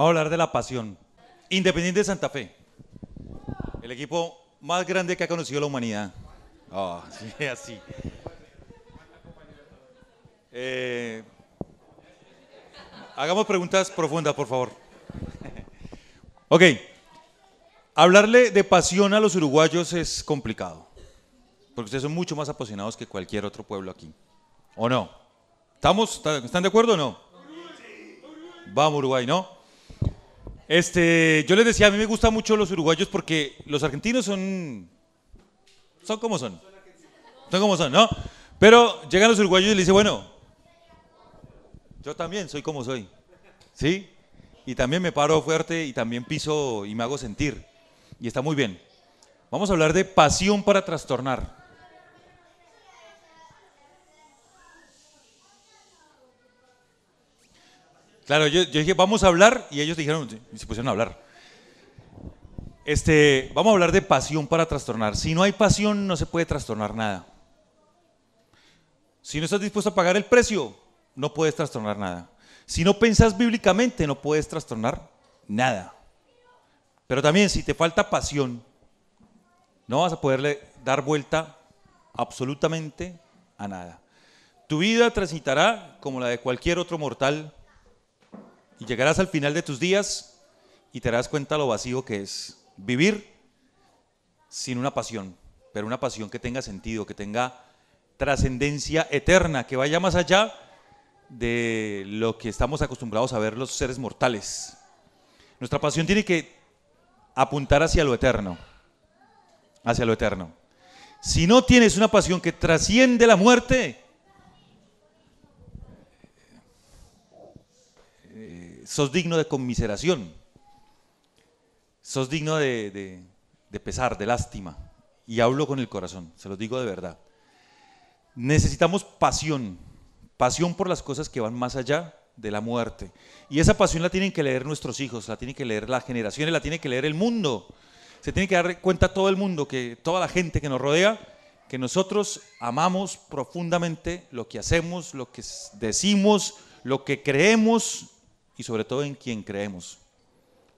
Vamos a hablar de la pasión. Independiente de Santa Fe. El equipo más grande que ha conocido la humanidad. Oh, sí, así. Eh, hagamos preguntas profundas, por favor. ok. Hablarle de pasión a los uruguayos es complicado. Porque ustedes son mucho más apasionados que cualquier otro pueblo aquí. ¿O no? ¿Estamos, ¿Están de acuerdo o no? Vamos, Uruguay, ¿no? Este, yo les decía, a mí me gustan mucho los uruguayos porque los argentinos son. Son como son. Son como son, ¿no? Pero llegan los uruguayos y le dicen, bueno, yo también soy como soy. ¿Sí? Y también me paro fuerte y también piso y me hago sentir. Y está muy bien. Vamos a hablar de pasión para trastornar. Claro, yo, dije, vamos a hablar, y ellos dijeron, se pusieron a hablar. Este, vamos a hablar de pasión para trastornar. Si no hay pasión, no se puede trastornar nada. Si no estás dispuesto a pagar el precio, no puedes trastornar nada. Si no pensás bíblicamente, no puedes trastornar nada. Pero también si te falta pasión, no vas a poderle dar vuelta absolutamente a nada. Tu vida transitará como la de cualquier otro mortal y llegarás al final de tus días y te darás cuenta lo vacío que es vivir sin una pasión, pero una pasión que tenga sentido, que tenga trascendencia eterna, que vaya más allá de lo que estamos acostumbrados a ver los seres mortales. Nuestra pasión tiene que apuntar hacia lo eterno, hacia lo eterno. Si no tienes una pasión que trasciende la muerte, sos digno de conmiseración, sos digno de, pesar, de lástima. Y hablo con el corazón, se lo digo de verdad. Necesitamos pasión, pasión por las cosas que van más allá de la muerte. Y esa pasión la tienen que leer nuestros hijos, la tienen que leer las generaciones, la tiene que leer el mundo. Se tiene que dar cuenta todo el mundo, que toda la gente que nos rodea, que nosotros amamos profundamente lo que hacemos, lo que decimos, lo que creemos, y sobre todo en quien creemos.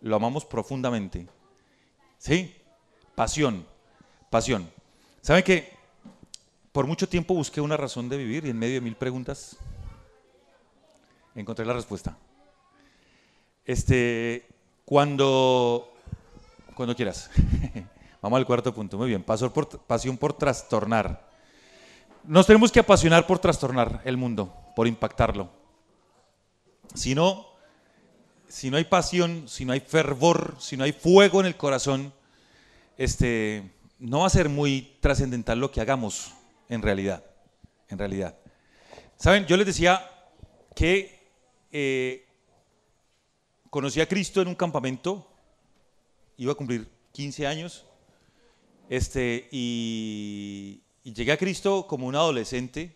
Lo amamos profundamente. ¿Sí? Pasión, pasión. ¿Saben qué? por mucho tiempo busqué una razón de vivir y en medio de mil preguntas encontré la respuesta? Este, cuando, cuando quieras. Vamos al cuarto punto. Muy bien. Pasión por, pasión por trastornar. Nos tenemos que apasionar por trastornar el mundo, por impactarlo. Si no, si no hay pasión, si no hay fervor, si no hay fuego en el corazón, este, no va a ser muy trascendental lo que hagamos en realidad. En realidad. Saben, yo les decía que eh, conocí a Cristo en un campamento, iba a cumplir 15 años, este, y llegué a Cristo como un adolescente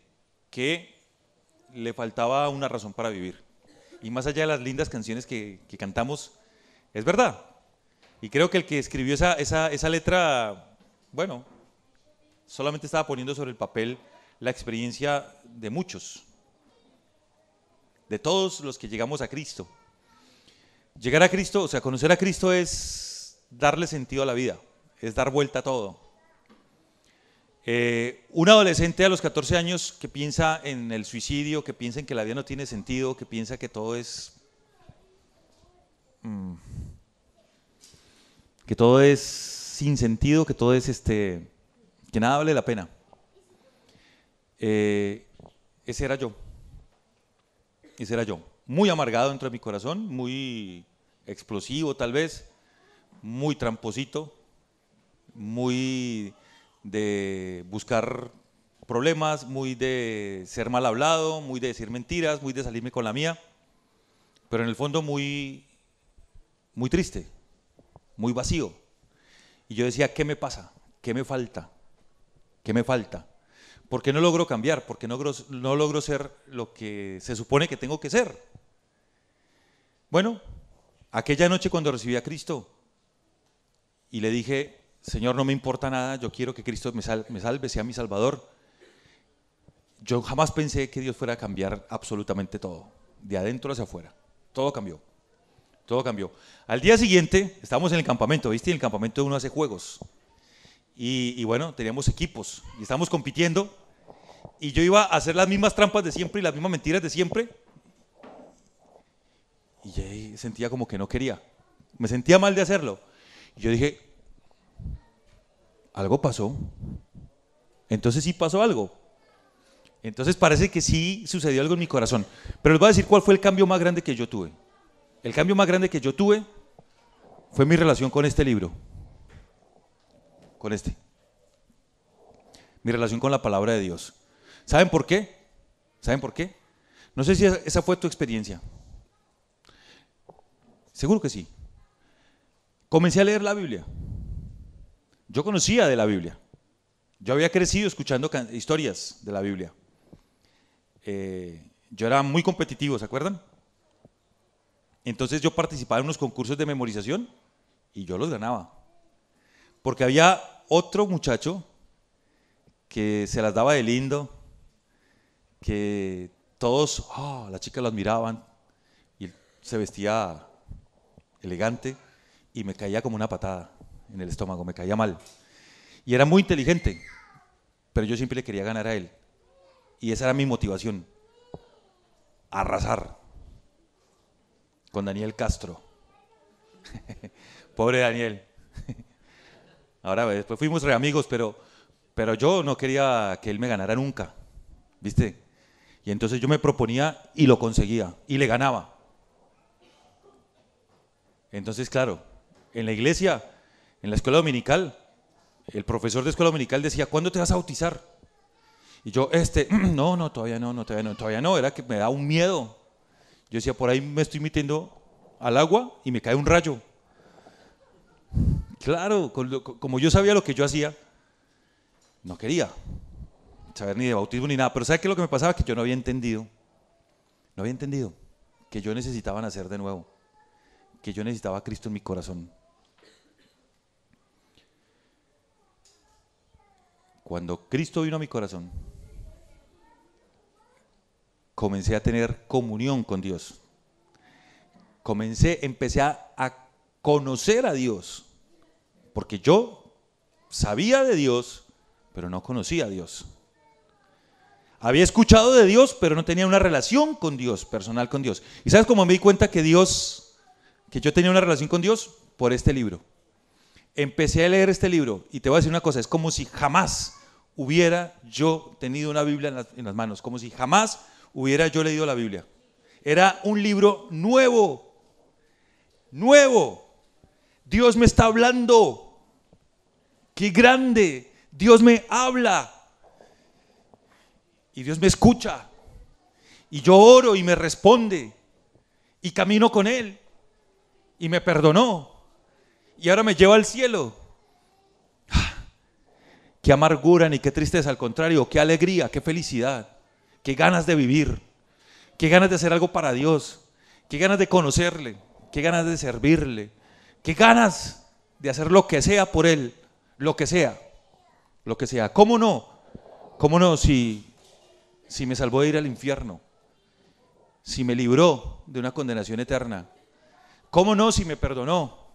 que le faltaba una razón para vivir y más allá de las lindas canciones que, cantamos, es verdad. Y creo que el que escribió esa letra, bueno, solamente estaba poniendo sobre el papel la experiencia de muchos, de todos los que llegamos a Cristo. Llegar a Cristo, o sea, conocer a Cristo es darle sentido a la vida, es dar vuelta a todo. Eh, un adolescente a los 14 años que piensa en el suicidio, que piensa en que la vida no tiene sentido, que piensa que todo es... Mm, que todo es sin sentido, que todo es este... que nada vale la pena. Eh, ese era yo. Ese era yo. Muy amargado dentro de mi corazón, muy explosivo tal vez, muy tramposito, muy de buscar problemas, muy de ser mal hablado, muy de decir mentiras, muy de salirme con la mía, pero en el fondo muy, muy triste, muy vacío. Y yo decía, ¿qué me pasa? ¿Qué me falta? ¿Qué me falta? Porque no logro cambiar, porque no logro, no logro ser lo que se supone que tengo que ser. Bueno, aquella noche cuando recibí a Cristo y le dije, Señor, no me importa nada, yo quiero que Cristo me, salve, sea mi Salvador. Yo jamás pensé que Dios fuera a cambiar absolutamente todo, de adentro hacia afuera. Todo cambió, todo cambió. Al día siguiente, estábamos en el campamento, ¿viste? en el campamento uno hace juegos. Y, bueno, teníamos equipos y estábamos compitiendo. Y yo iba a hacer las mismas trampas de siempre y las mismas mentiras de siempre. Y sentía como que no quería. Me sentía mal de hacerlo. Y yo dije, algo pasó. Entonces sí pasó algo. Entonces parece que sí sucedió algo en mi corazón. Pero les voy a decir cuál fue el cambio más grande que yo tuve. El cambio más grande que yo tuve fue mi relación con este libro. Con este. Mi relación con la palabra de Dios. ¿Saben por qué? ¿Saben por qué? No sé si esa fue tu experiencia. Seguro que sí. Comencé a leer la Biblia. Yo conocía de la Biblia. Yo había crecido escuchando historias de la Biblia. Eh, yo era muy competitivo, ¿se acuerdan? Entonces yo participaba en unos concursos de memorización y yo los ganaba. Porque había otro muchacho que se las daba de lindo, que todos, la ah, las chicas lo admiraban, y se vestía elegante y me caía como una patada en el estómago, me caía mal. Y era muy inteligente, pero yo siempre le quería ganar a él. Y esa era mi motivación, arrasar con Daniel Castro. Pobre Daniel. Ahora, pues, después fuimos re amigos, pero, pero yo no quería que él me ganara nunca, ¿viste? Y entonces yo me proponía y lo conseguía, y le ganaba. Entonces, claro, en la iglesia en la escuela dominical, el profesor de escuela dominical decía, ¿cuándo te vas a bautizar? Y yo, este, no, no, todavía no, no, todavía no, todavía no, era que me da un miedo. Yo decía, por ahí me estoy metiendo al agua y me cae un rayo. Claro, como yo sabía lo que yo hacía, no quería saber ni de bautismo ni nada. Pero sabes qué es lo que me pasaba? Que yo no había entendido. No había entendido que yo necesitaba nacer de nuevo. Que yo necesitaba a Cristo en mi corazón. Cuando Cristo vino a mi corazón, comencé a tener comunión con Dios. Comencé, empecé a, conocer a Dios, porque yo sabía de Dios, pero no conocía a Dios. Había escuchado de Dios, pero no tenía una relación con Dios, personal con Dios. ¿Y sabes cómo me di cuenta que Dios, que yo tenía una relación con Dios? Por este libro empecé a leer este libro y te voy a decir una cosa, es como si jamás hubiera yo tenido una Biblia en las, manos, como si jamás hubiera yo leído la Biblia. Era un libro nuevo, nuevo. Dios me está hablando. Qué grande. Dios me habla. Y Dios me escucha. Y yo oro y me responde. Y camino con Él. Y me perdonó y ahora me lleva al cielo. Ah, qué amargura ni qué tristeza, al contrario, qué alegría, qué felicidad, qué ganas de vivir, qué ganas de hacer algo para Dios, qué ganas de conocerle, qué ganas de servirle, qué ganas de hacer lo que sea por Él, lo que sea, lo que sea. ¿Cómo no? ¿Cómo no si, si me salvó de ir al infierno? Si me libró de una condenación eterna. ¿Cómo no si me perdonó?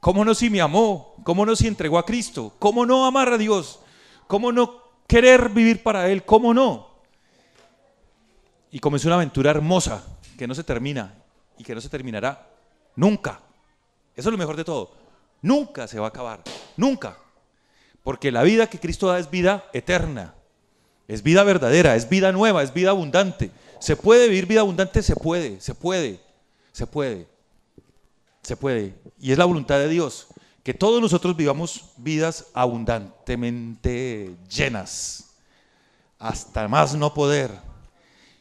¿Cómo no si me amó? ¿Cómo no si entregó a Cristo? ¿Cómo no amar a Dios? ¿Cómo no querer vivir para Él? ¿Cómo no? Y comenzó una aventura hermosa que no se termina y que no se terminará nunca. Eso es lo mejor de todo. Nunca se va a acabar. Nunca. Porque la vida que Cristo da es vida eterna. Es vida verdadera, es vida nueva, es vida abundante. ¿Se puede vivir vida abundante? Se puede, se puede, se puede. Se puede. Y es la voluntad de Dios que todos nosotros vivamos vidas abundantemente llenas, hasta más no poder.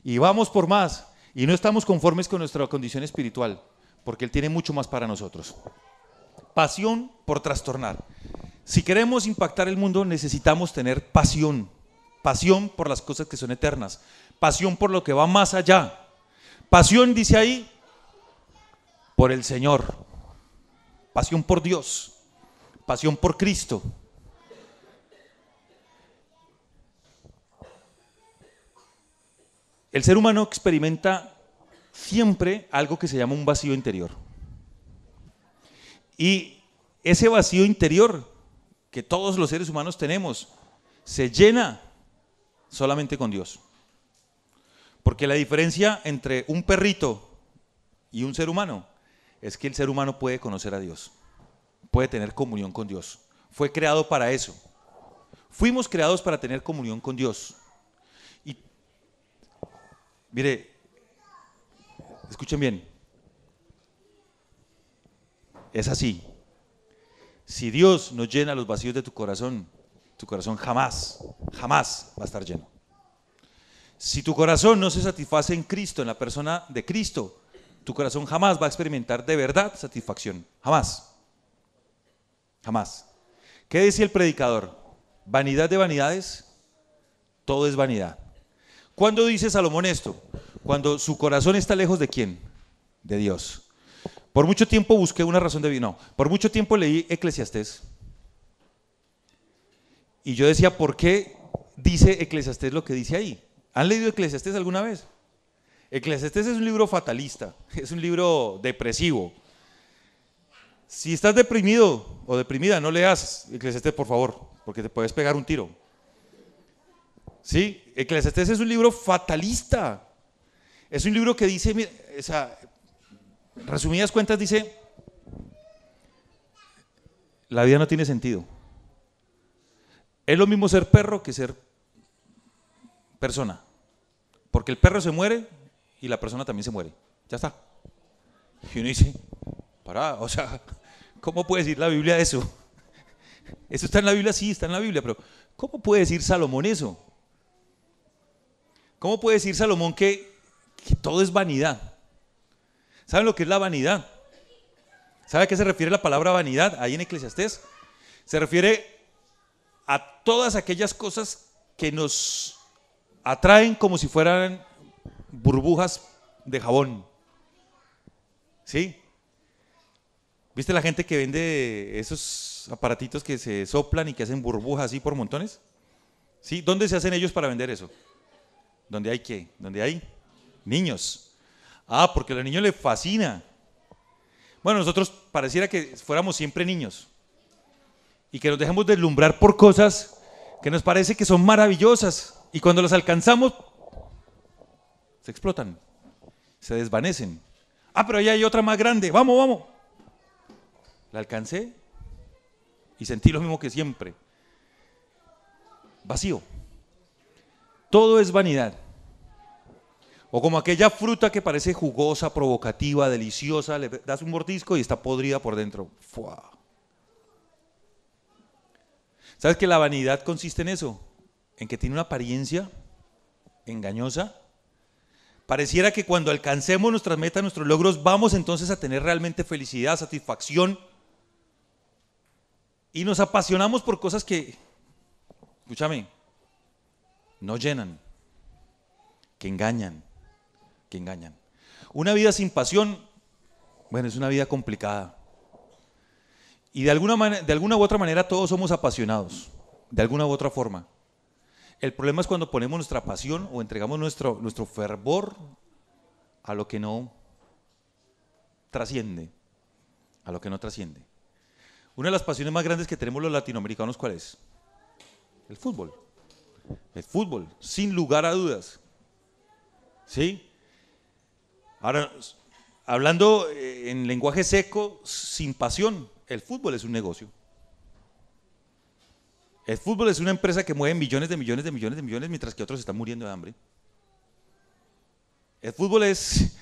Y vamos por más. Y no estamos conformes con nuestra condición espiritual, porque Él tiene mucho más para nosotros. Pasión por trastornar. Si queremos impactar el mundo, necesitamos tener pasión. Pasión por las cosas que son eternas. Pasión por lo que va más allá. Pasión, dice ahí, por el Señor, pasión por Dios, pasión por Cristo. El ser humano experimenta siempre algo que se llama un vacío interior. Y ese vacío interior que todos los seres humanos tenemos se llena solamente con Dios. Porque la diferencia entre un perrito y un ser humano es que el ser humano puede conocer a Dios, puede tener comunión con Dios. Fue creado para eso. Fuimos creados para tener comunión con Dios. Y mire, escuchen bien, es así. Si Dios no llena los vacíos de tu corazón, tu corazón jamás, jamás va a estar lleno. Si tu corazón no se satisface en Cristo, en la persona de Cristo, tu corazón jamás va a experimentar de verdad satisfacción. Jamás. Jamás. ¿Qué decía el predicador? Vanidad de vanidades, todo es vanidad. ¿Cuándo dice Salomón esto? Cuando su corazón está lejos de quién? De Dios. Por mucho tiempo busqué una razón de no, Por mucho tiempo leí Eclesiastés. Y yo decía, ¿por qué dice Eclesiastés lo que dice ahí? ¿Han leído Eclesiastés alguna vez? Eclesiastes es un libro fatalista, es un libro depresivo. Si estás deprimido o deprimida, no leas Eclesiastés, por favor, porque te puedes pegar un tiro. ¿Sí? Eclesiastes es un libro fatalista. Es un libro que dice, mira, resumidas cuentas, dice, la vida no tiene sentido. Es lo mismo ser perro que ser persona. Porque el perro se muere y la persona también se muere. Ya está. Y uno dice, pará, o sea, ¿cómo puede decir la Biblia eso? Eso está en la Biblia, sí, está en la Biblia, pero ¿cómo puede decir Salomón eso? ¿Cómo puede decir Salomón que, todo es vanidad? ¿Saben lo que es la vanidad? ¿Sabe a qué se refiere la palabra vanidad ahí en Eclesiastés? Se refiere a todas aquellas cosas que nos atraen como si fueran burbujas de jabón. ¿Sí? ¿Viste la gente que vende esos aparatitos que se soplan y que hacen burbujas así por montones? ¿Sí? ¿Dónde se hacen ellos para vender eso? ¿Dónde hay qué? ¿Dónde hay? Niños. Ah, porque a los niños les fascina. Bueno, nosotros pareciera que fuéramos siempre niños y que nos dejemos deslumbrar por cosas que nos parece que son maravillosas y cuando las alcanzamos se explotan, se desvanecen. Ah, pero ahí hay otra más grande, vamos, vamos. La alcancé y sentí lo mismo que siempre. Vacío. Todo es vanidad. O como aquella fruta que parece jugosa, provocativa, deliciosa, le das un mordisco y está podrida por dentro. ¿Sabes que la vanidad consiste en eso? En que tiene una apariencia engañosa Pareciera que cuando alcancemos nuestras metas, nuestros logros, vamos entonces a tener realmente felicidad, satisfacción. Y nos apasionamos por cosas que, escúchame, no llenan, que engañan, que engañan. Una vida sin pasión, bueno, es una vida complicada. Y de alguna, de alguna u otra manera todos somos apasionados, de alguna u otra forma. El problema es cuando ponemos nuestra pasión o entregamos nuestro, nuestro fervor a lo que no trasciende, a lo que no trasciende. Una de las pasiones más grandes que tenemos los latinoamericanos, ¿cuál es? El fútbol. El fútbol, sin lugar a dudas. ¿Sí? Ahora, hablando eh, en lenguaje seco, sin pasión, el fútbol es un negocio. El fútbol es una empresa que mueve millones de millones de millones de millones mientras que otros están muriendo de hambre. El fútbol es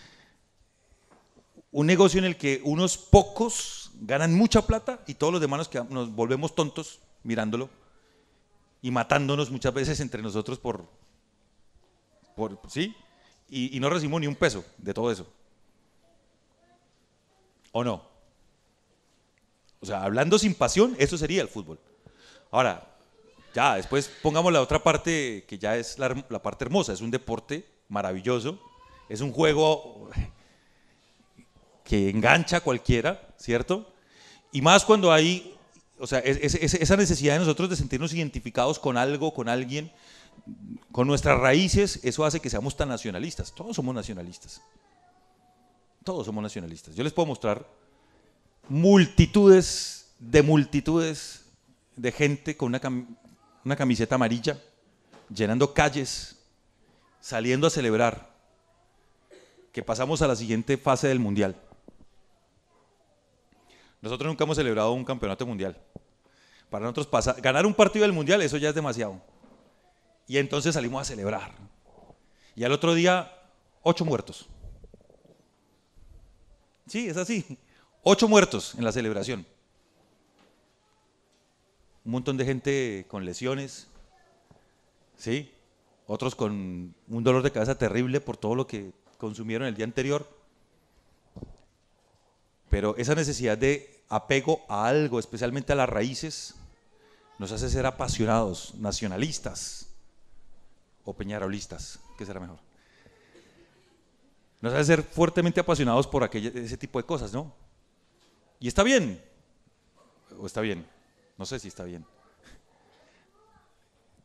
un negocio en el que unos pocos ganan mucha plata y todos los demás nos volvemos tontos mirándolo y matándonos muchas veces entre nosotros por, por sí, y, y no recibimos ni un peso de todo eso. ¿O no? O sea, hablando sin pasión, eso sería el fútbol. Ahora, ya, después pongamos la otra parte que ya es la, parte hermosa. Es un deporte maravilloso. Es un juego que engancha a cualquiera, ¿cierto? Y más cuando hay, o sea, esa necesidad de nosotros de sentirnos identificados con algo, con alguien, con nuestras raíces, eso hace que seamos tan nacionalistas. Todos somos nacionalistas. Todos somos nacionalistas. Yo les puedo mostrar multitudes de multitudes de gente con una, camiseta, una camiseta amarilla, llenando calles, saliendo a celebrar que pasamos a la siguiente fase del Mundial. Nosotros nunca hemos celebrado un campeonato mundial. Para nosotros ganar un partido del Mundial, eso ya es demasiado. Y entonces salimos a celebrar. Y al otro día, ocho muertos. Sí, es así. Ocho muertos en la celebración un montón de gente con lesiones, ¿sí? Otros con un dolor de cabeza terrible por todo lo que consumieron el día anterior. Pero esa necesidad de apego a algo, especialmente a las raíces, nos hace ser apasionados, nacionalistas o peñarolistas, que será mejor. Nos hace ser fuertemente apasionados por aquella, ese tipo de cosas, ¿no? Y está bien, o está bien. No sé si está bien.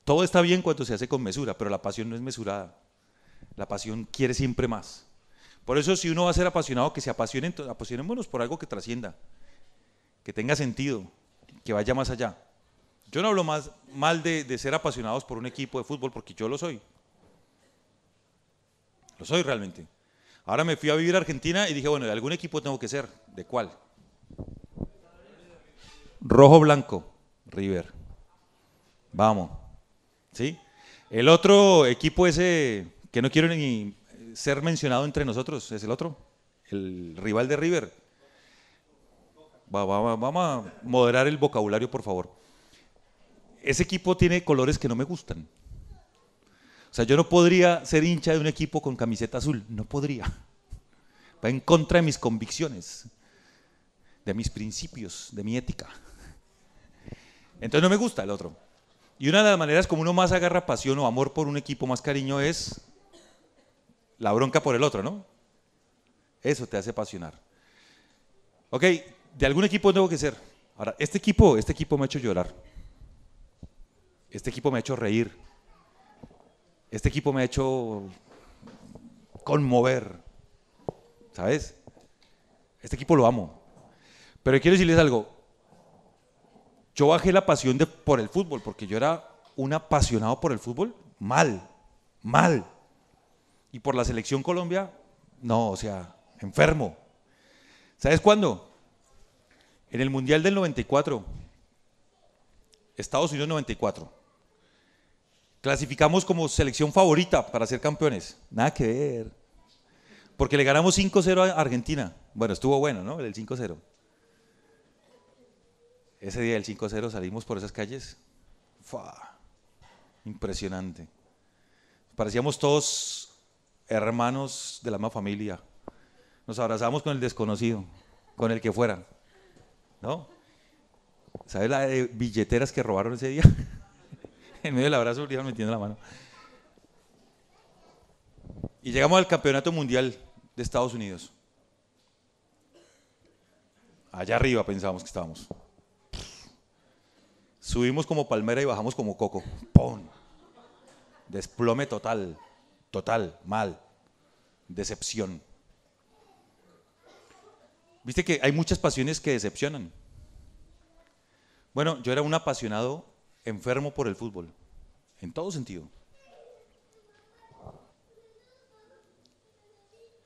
Todo está bien cuando se hace con mesura, pero la pasión no es mesurada. La pasión quiere siempre más. Por eso si uno va a ser apasionado, que se apasionen, apasionémonos por algo que trascienda, que tenga sentido, que vaya más allá. Yo no hablo más mal de, de ser apasionados por un equipo de fútbol, porque yo lo soy. Lo soy realmente. Ahora me fui a vivir a Argentina y dije, bueno, de algún equipo tengo que ser. ¿De cuál? Rojo blanco, River. Vamos. ¿Sí? El otro equipo ese que no quiero ni ser mencionado entre nosotros es el otro, el rival de River. Va, va, vamos a moderar el vocabulario, por favor. Ese equipo tiene colores que no me gustan. O sea, yo no podría ser hincha de un equipo con camiseta azul, no podría. Va en contra de mis convicciones, de mis principios, de mi ética. Entonces no me gusta el otro. Y una de las maneras como uno más agarra pasión o amor por un equipo, más cariño, es la bronca por el otro, ¿no? Eso te hace apasionar. Ok, de algún equipo tengo que ser. Ahora, este equipo, este equipo me ha hecho llorar. Este equipo me ha hecho reír. Este equipo me ha hecho conmover. ¿Sabes? Este equipo lo amo. Pero quiero decirles algo. Yo bajé la pasión de, por el fútbol, porque yo era un apasionado por el fútbol, mal, mal. Y por la selección Colombia, no, o sea, enfermo. ¿Sabes cuándo? En el Mundial del 94, Estados Unidos 94. Clasificamos como selección favorita para ser campeones. Nada que ver. Porque le ganamos 5-0 a Argentina. Bueno, estuvo bueno, ¿no? El 5-0. Ese día del 5-0 salimos por esas calles. Impresionante. Parecíamos todos hermanos de la misma familia. Nos abrazamos con el desconocido, con el que fuera. ¿No? ¿Sabes las billeteras que robaron ese día? en medio del abrazo, me metiendo la mano. Y llegamos al Campeonato Mundial de Estados Unidos. Allá arriba pensábamos que estábamos. Subimos como palmera y bajamos como coco. ¡Pum! Desplome total, total, mal. Decepción. Viste que hay muchas pasiones que decepcionan. Bueno, yo era un apasionado enfermo por el fútbol, en todo sentido.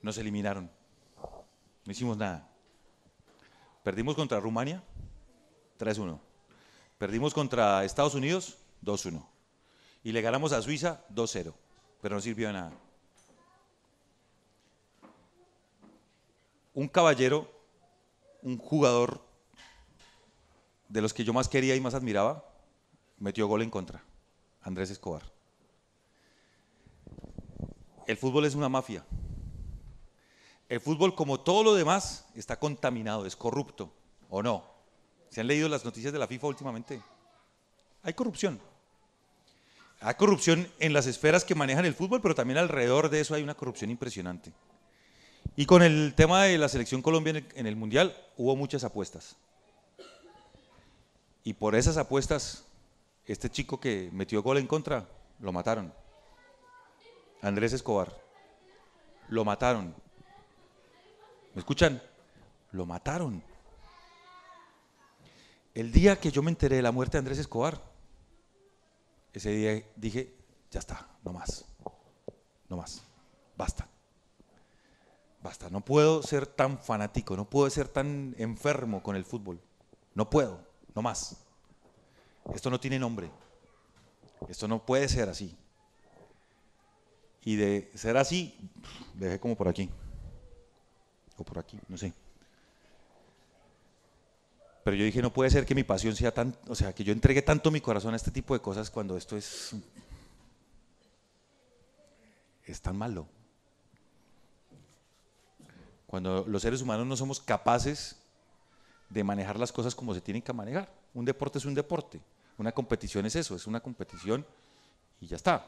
Nos eliminaron. No hicimos nada. Perdimos contra Rumania 3-1. Perdimos contra Estados Unidos 2-1 y le ganamos a Suiza 2-0, pero no sirvió de nada. Un caballero, un jugador de los que yo más quería y más admiraba, metió gol en contra, Andrés Escobar. El fútbol es una mafia. El fútbol, como todo lo demás, está contaminado, es corrupto, ¿o no? ¿Se han leído las noticias de la FIFA últimamente? Hay corrupción. Hay corrupción en las esferas que manejan el fútbol, pero también alrededor de eso hay una corrupción impresionante. Y con el tema de la selección Colombia en el, en el Mundial, hubo muchas apuestas. Y por esas apuestas, este chico que metió gol en contra, lo mataron. Andrés Escobar. Lo mataron. ¿Me escuchan? Lo mataron. El día que yo me enteré de la muerte de Andrés Escobar, ese día dije, ya está, no más, no más, basta, basta, no puedo ser tan fanático, no puedo ser tan enfermo con el fútbol, no puedo, no más. Esto no tiene nombre, esto no puede ser así. Y de ser así, dejé como por aquí, o por aquí, no sé pero yo dije, no puede ser que mi pasión sea tan, o sea, que yo entregue tanto mi corazón a este tipo de cosas cuando esto es, es tan malo. Cuando los seres humanos no somos capaces de manejar las cosas como se tienen que manejar. Un deporte es un deporte, una competición es eso, es una competición y ya está.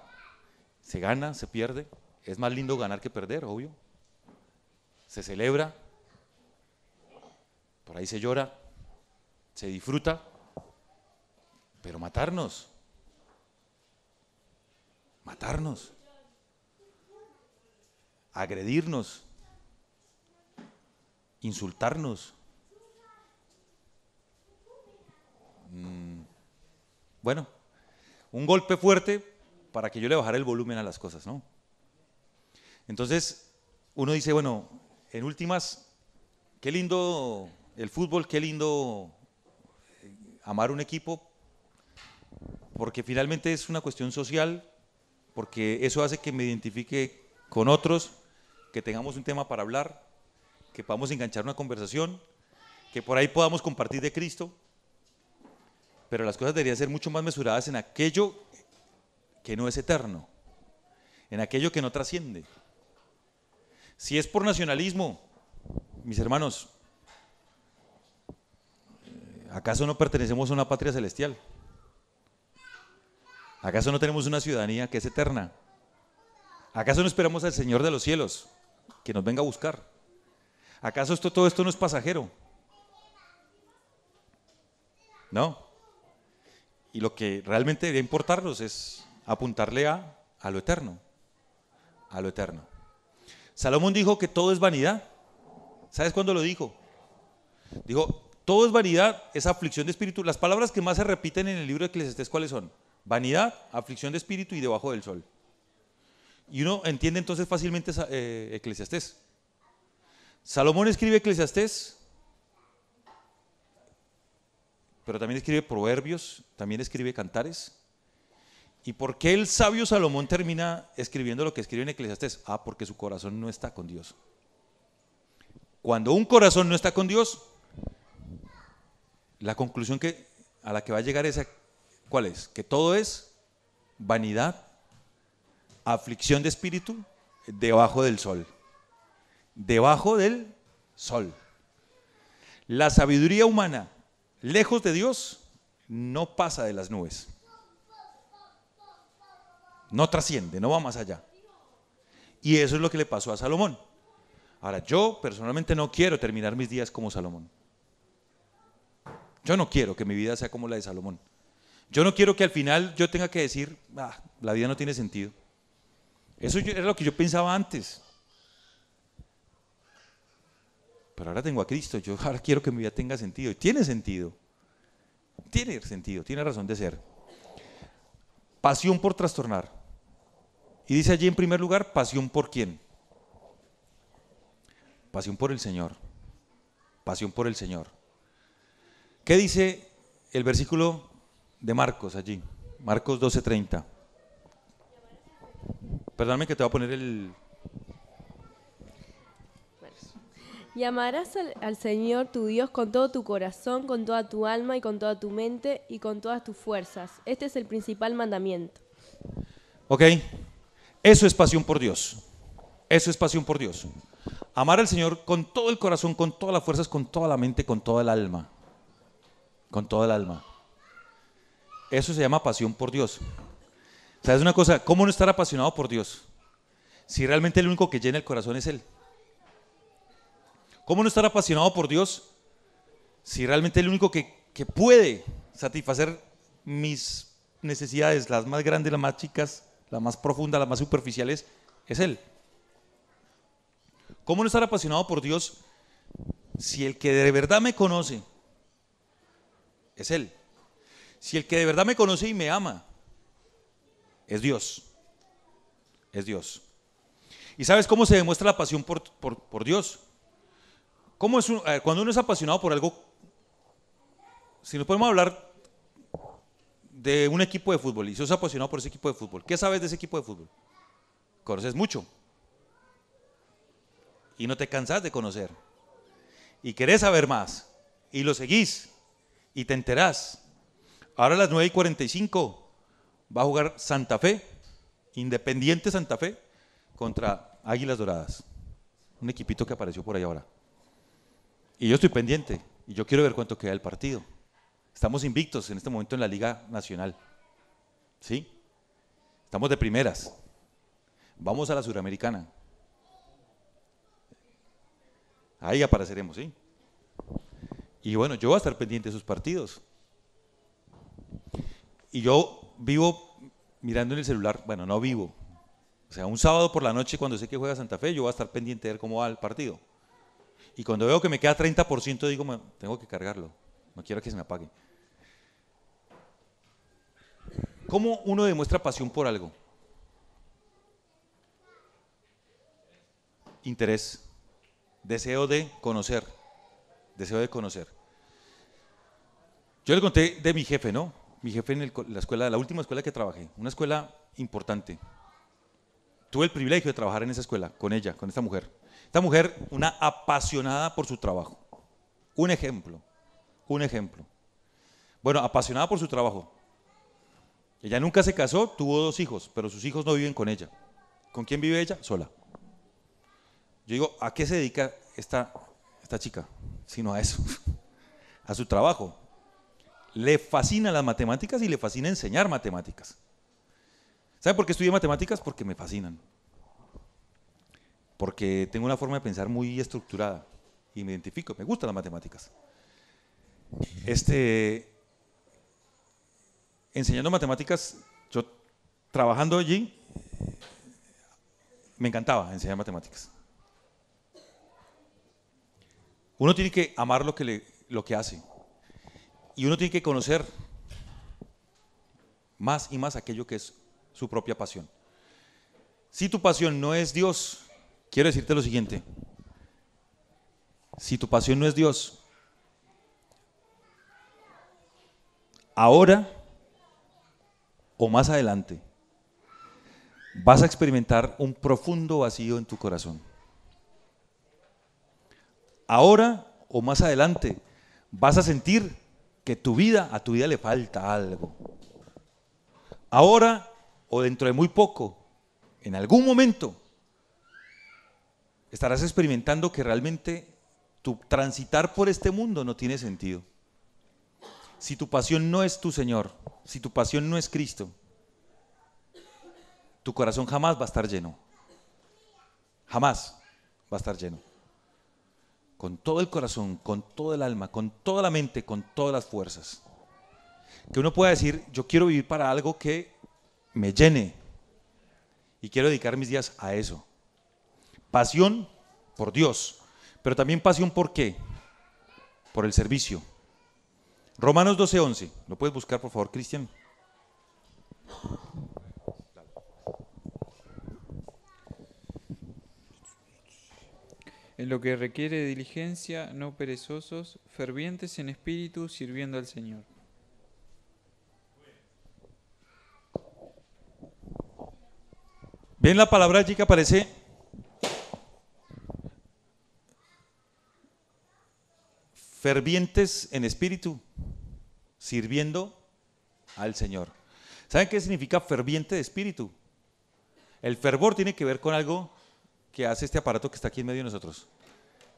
Se gana, se pierde, es más lindo ganar que perder, obvio. Se celebra, por ahí se llora, se disfruta, pero matarnos, matarnos, agredirnos, insultarnos. Mm, bueno, un golpe fuerte para que yo le bajara el volumen a las cosas, ¿no? Entonces, uno dice, bueno, en últimas, qué lindo el fútbol, qué lindo amar un equipo, porque finalmente es una cuestión social, porque eso hace que me identifique con otros, que tengamos un tema para hablar, que podamos enganchar una conversación, que por ahí podamos compartir de Cristo, pero las cosas deberían ser mucho más mesuradas en aquello que no es eterno, en aquello que no trasciende. Si es por nacionalismo, mis hermanos, ¿Acaso no pertenecemos a una patria celestial? ¿Acaso no tenemos una ciudadanía que es eterna? ¿Acaso no esperamos al Señor de los cielos que nos venga a buscar? ¿Acaso todo esto no es pasajero? No. Y lo que realmente debe importarnos es apuntarle a, a lo eterno, a lo eterno. Salomón dijo que todo es vanidad. ¿Sabes cuándo lo dijo? Dijo, todo es vanidad, es aflicción de espíritu. Las palabras que más se repiten en el libro de Eclesiastés, ¿cuáles son? Vanidad, aflicción de espíritu y debajo del sol. Y uno entiende entonces fácilmente eh, Eclesiastés. Salomón escribe Eclesiastés, pero también escribe Proverbios, también escribe Cantares. ¿Y por qué el sabio Salomón termina escribiendo lo que escribe en Eclesiastés? Ah, porque su corazón no está con Dios. Cuando un corazón no está con Dios, la conclusión que, a la que va a llegar es, ¿cuál es? Que todo es vanidad, aflicción de espíritu debajo del sol. Debajo del sol. La sabiduría humana, lejos de Dios, no pasa de las nubes. No trasciende, no va más allá. Y eso es lo que le pasó a Salomón. Ahora, yo personalmente no quiero terminar mis días como Salomón. Yo no quiero que mi vida sea como la de Salomón. Yo no quiero que al final yo tenga que decir, ah, la vida no tiene sentido. Eso era lo que yo pensaba antes. Pero ahora tengo a Cristo, yo ahora quiero que mi vida tenga sentido. Y tiene sentido. Tiene sentido, tiene razón de ser. Pasión por trastornar. Y dice allí en primer lugar, pasión por quién. Pasión por el Señor. Pasión por el Señor. ¿Qué dice el versículo de Marcos allí? Marcos 12:30. Perdóname que te voy a poner el... Llamarás al, al, Señor tu Dios con todo tu corazón, con toda tu alma y con toda tu mente y con todas tus fuerzas. Este es el principal mandamiento. Ok, eso es pasión por Dios. Eso es pasión por Dios. Amar al Señor con todo el corazón, con todas las fuerzas, con toda la mente, con toda el alma con toda el alma. Eso se llama pasión por Dios. ¿Sabes una cosa? ¿Cómo no estar apasionado por Dios? Si realmente el único que llena el corazón es Él. ¿Cómo no estar apasionado por Dios? Si realmente el único que, que puede satisfacer mis necesidades, las más grandes, las más chicas, las más profundas, las más superficiales, es Él. ¿Cómo no estar apasionado por Dios si el que de verdad me conoce es Él. Si el que de verdad me conoce y me ama, es Dios. Es Dios. ¿Y sabes cómo se demuestra la pasión por, Dios? es cuando uno es apasionado por algo, si nos podemos hablar de un equipo de fútbol y sos apasionado por ese equipo de fútbol, ¿qué sabes de ese equipo de fútbol? Conoces mucho. Y no te cansas de conocer. Y querés saber más. Y lo seguís y te enterás. Ahora a las 9 y 45 va a jugar Santa Fe, Independiente Santa Fe, contra Águilas Doradas. Un equipito que apareció por ahí ahora. Y yo estoy pendiente y yo quiero ver cuánto queda el partido. Estamos invictos en este momento en la Liga Nacional. ¿Sí? Estamos de primeras. Vamos a la Suramericana. Ahí apareceremos, ¿sí? Y bueno, yo voy a estar pendiente de sus partidos. Y yo vivo mirando en el celular, bueno, no vivo. O sea, un sábado por la noche cuando sé que juega Santa Fe, yo voy a estar pendiente de ver cómo va el partido. Y cuando veo que me queda 30%, digo, tengo que cargarlo. No quiero que se me apague. ¿Cómo uno demuestra pasión por algo? Interés, deseo de conocer, deseo de conocer. Yo le conté de mi jefe, ¿no? Mi jefe en la escuela, la última escuela que trabajé, una escuela importante. Tuve el privilegio de trabajar en esa escuela, con ella, con esta mujer. Esta mujer, una apasionada por su trabajo. Un ejemplo, un ejemplo. Bueno, apasionada por su trabajo. Ella nunca se casó, tuvo dos hijos, pero sus hijos no viven con ella. ¿Con quién vive ella? Sola. Yo digo, ¿a qué se dedica esta, esta chica? Sino a eso, a su trabajo. Le fascina las matemáticas y le fascina enseñar matemáticas. ¿Sabe por qué estudié matemáticas? Porque me fascinan. Porque tengo una forma de pensar muy estructurada y me identifico, me gustan las matemáticas. Este, enseñando matemáticas, yo trabajando allí, me encantaba enseñar matemáticas. Uno tiene que amar lo que, lo que hace. Y uno tiene que conocer más y más aquello que es su propia pasión. Si tu pasión no es Dios, quiero decirte lo siguiente. Si tu pasión no es Dios, ahora o más adelante, vas a experimentar un profundo vacío en tu corazón. Ahora o más adelante, vas a sentir que tu vida, a tu vida le falta algo. Ahora o dentro de muy poco, en algún momento, estarás experimentando que realmente tu transitar por este mundo no tiene sentido. Si tu pasión no es tu Señor, si tu pasión no es Cristo, tu corazón jamás va a estar lleno. Jamás va a estar lleno con todo el corazón, con todo el alma, con toda la mente, con todas las fuerzas. Que uno pueda decir, yo quiero vivir para algo que me llene y quiero dedicar mis días a eso. Pasión por Dios, pero también pasión por qué? Por el servicio. Romanos 12:11, lo puedes buscar por favor, Cristian. en lo que requiere diligencia, no perezosos, fervientes en espíritu, sirviendo al Señor. ¿Ven la palabra allí que aparece? Fervientes en espíritu, sirviendo al Señor. ¿Saben qué significa ferviente de espíritu? El fervor tiene que ver con algo ¿Qué hace este aparato que está aquí en medio de nosotros.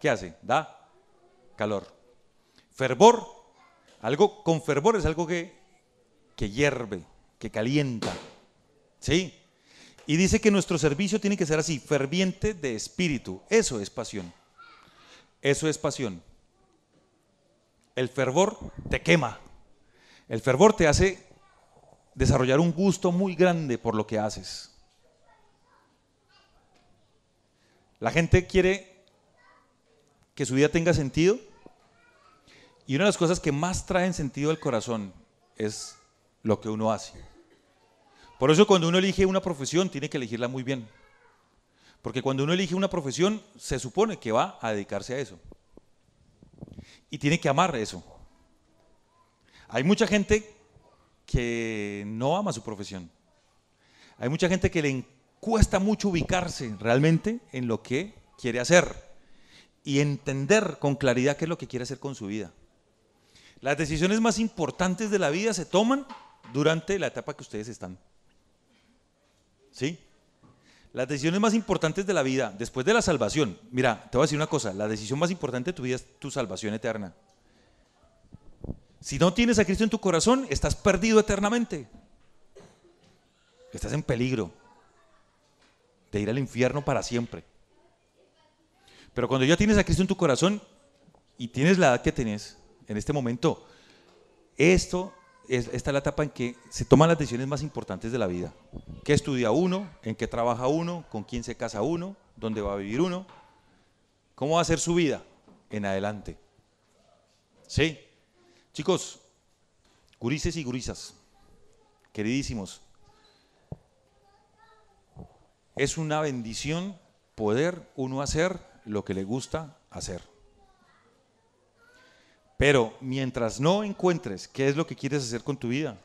¿Qué hace? Da calor. Fervor. Algo con fervor es algo que, que hierve, que calienta. ¿Sí? Y dice que nuestro servicio tiene que ser así, ferviente de espíritu. Eso es pasión. Eso es pasión. El fervor te quema. El fervor te hace desarrollar un gusto muy grande por lo que haces. La gente quiere que su vida tenga sentido. Y una de las cosas que más traen sentido al corazón es lo que uno hace. Por eso cuando uno elige una profesión, tiene que elegirla muy bien. Porque cuando uno elige una profesión, se supone que va a dedicarse a eso. Y tiene que amar eso. Hay mucha gente que no ama su profesión. Hay mucha gente que le encanta cuesta mucho ubicarse realmente en lo que quiere hacer y entender con claridad qué es lo que quiere hacer con su vida. Las decisiones más importantes de la vida se toman durante la etapa que ustedes están. ¿Sí? Las decisiones más importantes de la vida, después de la salvación, mira, te voy a decir una cosa, la decisión más importante de tu vida es tu salvación eterna. Si no tienes a Cristo en tu corazón, estás perdido eternamente. Estás en peligro de ir al infierno para siempre. Pero cuando ya tienes a Cristo en tu corazón y tienes la edad que tenés en este momento, esto es, esta es la etapa en que se toman las decisiones más importantes de la vida. ¿Qué estudia uno? ¿En qué trabaja uno? ¿Con quién se casa uno? ¿Dónde va a vivir uno? ¿Cómo va a ser su vida en adelante? ¿Sí? Chicos, gurises y gurisas, queridísimos, es una bendición poder uno hacer lo que le gusta hacer. Pero mientras no encuentres qué es lo que quieres hacer con tu vida,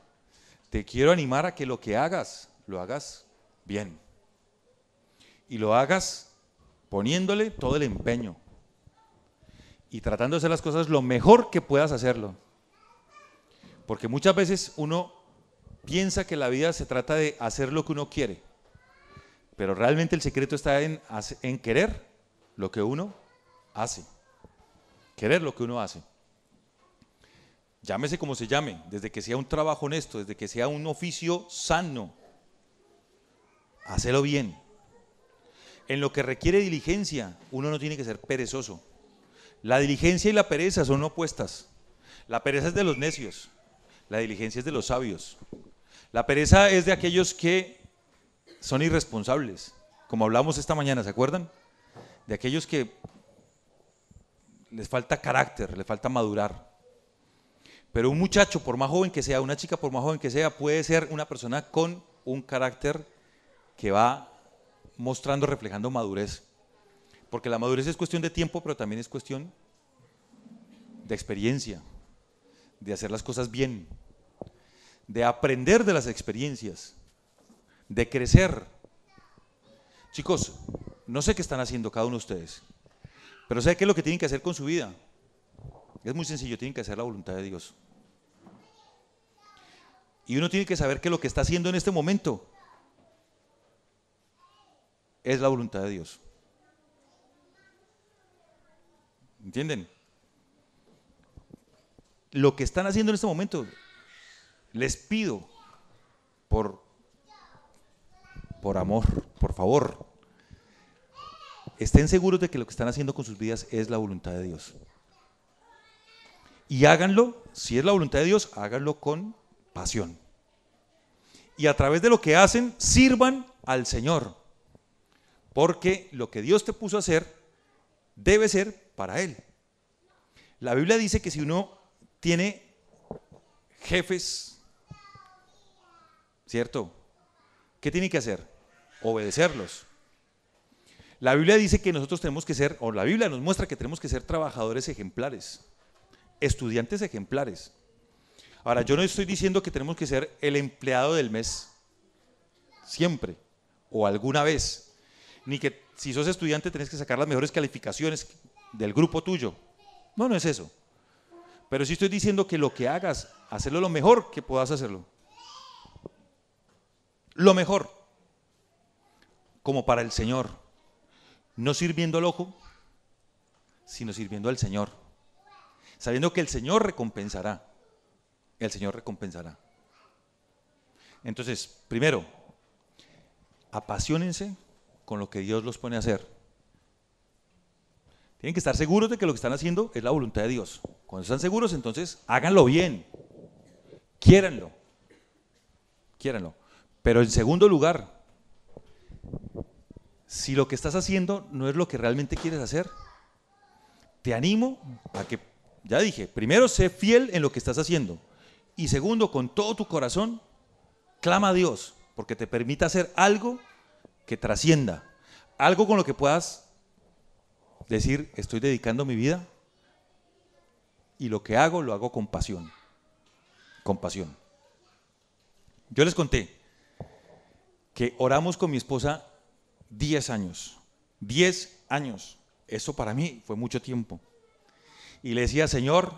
te quiero animar a que lo que hagas, lo hagas bien. Y lo hagas poniéndole todo el empeño. Y tratando de hacer las cosas lo mejor que puedas hacerlo. Porque muchas veces uno piensa que la vida se trata de hacer lo que uno quiere. Pero realmente el secreto está en, querer lo que uno hace. Querer lo que uno hace. Llámese como se llame, desde que sea un trabajo honesto, desde que sea un oficio sano. Hacelo bien. En lo que requiere diligencia, uno no tiene que ser perezoso. La diligencia y la pereza son opuestas. La pereza es de los necios, la diligencia es de los sabios. La pereza es de aquellos que son irresponsables. Como hablamos esta mañana, ¿se acuerdan? De aquellos que les falta carácter, les falta madurar. Pero un muchacho, por más joven que sea, una chica, por más joven que sea, puede ser una persona con un carácter que va mostrando, reflejando madurez. Porque la madurez es cuestión de tiempo, pero también es cuestión de experiencia, de hacer las cosas bien, de aprender de las experiencias de crecer. Chicos, no sé qué están haciendo cada uno de ustedes, pero sé qué es lo que tienen que hacer con su vida. Es muy sencillo, tienen que hacer la voluntad de Dios. Y uno tiene que saber que lo que está haciendo en este momento es la voluntad de Dios. ¿Entienden? Lo que están haciendo en este momento, les pido por por amor, por favor. Estén seguros de que lo que están haciendo con sus vidas es la voluntad de Dios. Y háganlo, si es la voluntad de Dios, háganlo con pasión. Y a través de lo que hacen, sirvan al Señor. Porque lo que Dios te puso a hacer debe ser para Él. La Biblia dice que si uno tiene jefes, ¿cierto? ¿Qué tiene que hacer? obedecerlos. La Biblia dice que nosotros tenemos que ser, o la Biblia nos muestra que tenemos que ser trabajadores ejemplares, estudiantes ejemplares. Ahora, yo no estoy diciendo que tenemos que ser el empleado del mes, siempre, o alguna vez, ni que si sos estudiante tenés que sacar las mejores calificaciones del grupo tuyo. No, no es eso. Pero sí estoy diciendo que lo que hagas, hacerlo lo mejor que puedas hacerlo. Lo mejor como para el Señor, no sirviendo al ojo, sino sirviendo al Señor, sabiendo que el Señor recompensará, el Señor recompensará. Entonces, primero, apasionense con lo que Dios los pone a hacer. Tienen que estar seguros de que lo que están haciendo es la voluntad de Dios. Cuando están seguros, entonces háganlo bien. Quiéranlo. Quiéranlo. Pero en segundo lugar, si lo que estás haciendo no es lo que realmente quieres hacer, te animo a que, ya dije, primero sé fiel en lo que estás haciendo y segundo, con todo tu corazón, clama a Dios porque te permita hacer algo que trascienda, algo con lo que puedas decir, estoy dedicando mi vida y lo que hago lo hago con pasión, con pasión. Yo les conté, que oramos con mi esposa 10 años. 10 años. Eso para mí fue mucho tiempo. Y le decía, Señor,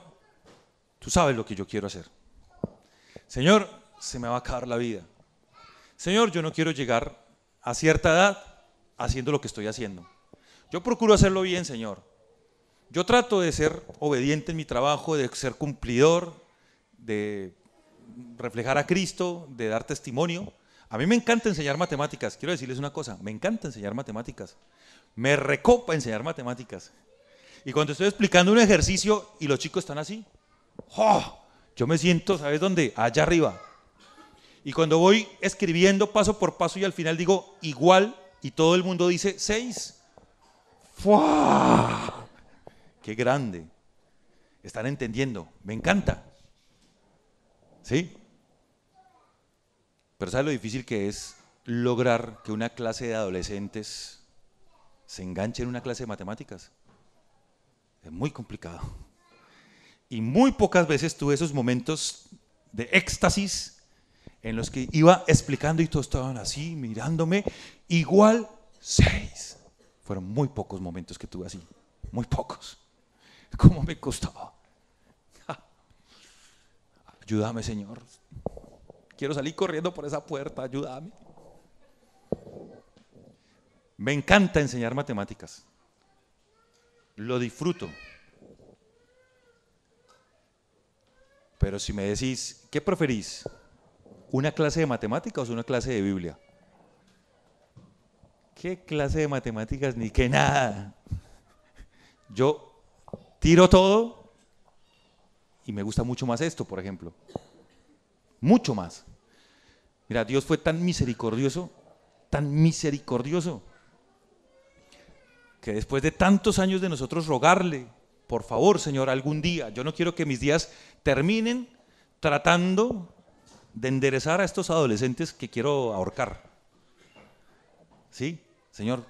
tú sabes lo que yo quiero hacer. Señor, se me va a acabar la vida. Señor, yo no quiero llegar a cierta edad haciendo lo que estoy haciendo. Yo procuro hacerlo bien, Señor. Yo trato de ser obediente en mi trabajo, de ser cumplidor, de reflejar a Cristo, de dar testimonio a mí me encanta enseñar matemáticas. Quiero decirles una cosa, me encanta enseñar matemáticas. Me recopa enseñar matemáticas. Y cuando estoy explicando un ejercicio y los chicos están así, ¡oh! yo me siento, ¿sabes dónde? Allá arriba. Y cuando voy escribiendo paso por paso y al final digo igual y todo el mundo dice seis. ¡Qué grande! Están entendiendo. Me encanta. ¿Sí? Pero ¿sabes lo difícil que es lograr que una clase de adolescentes se enganche en una clase de matemáticas? Es muy complicado. Y muy pocas veces tuve esos momentos de éxtasis en los que iba explicando y todos estaban así, mirándome, igual seis. Fueron muy pocos momentos que tuve así, muy pocos. ¿Cómo me costaba? Ayúdame, Señor, Quiero salir corriendo por esa puerta, ayúdame. Me encanta enseñar matemáticas. Lo disfruto. Pero si me decís, ¿qué preferís? ¿Una clase de matemáticas o una clase de Biblia? ¿Qué clase de matemáticas ni qué nada? Yo tiro todo y me gusta mucho más esto, por ejemplo mucho más. Mira, Dios fue tan misericordioso, tan misericordioso, que después de tantos años de nosotros rogarle, por favor, Señor, algún día, yo no quiero que mis días terminen tratando de enderezar a estos adolescentes que quiero ahorcar. ¿Sí? Señor,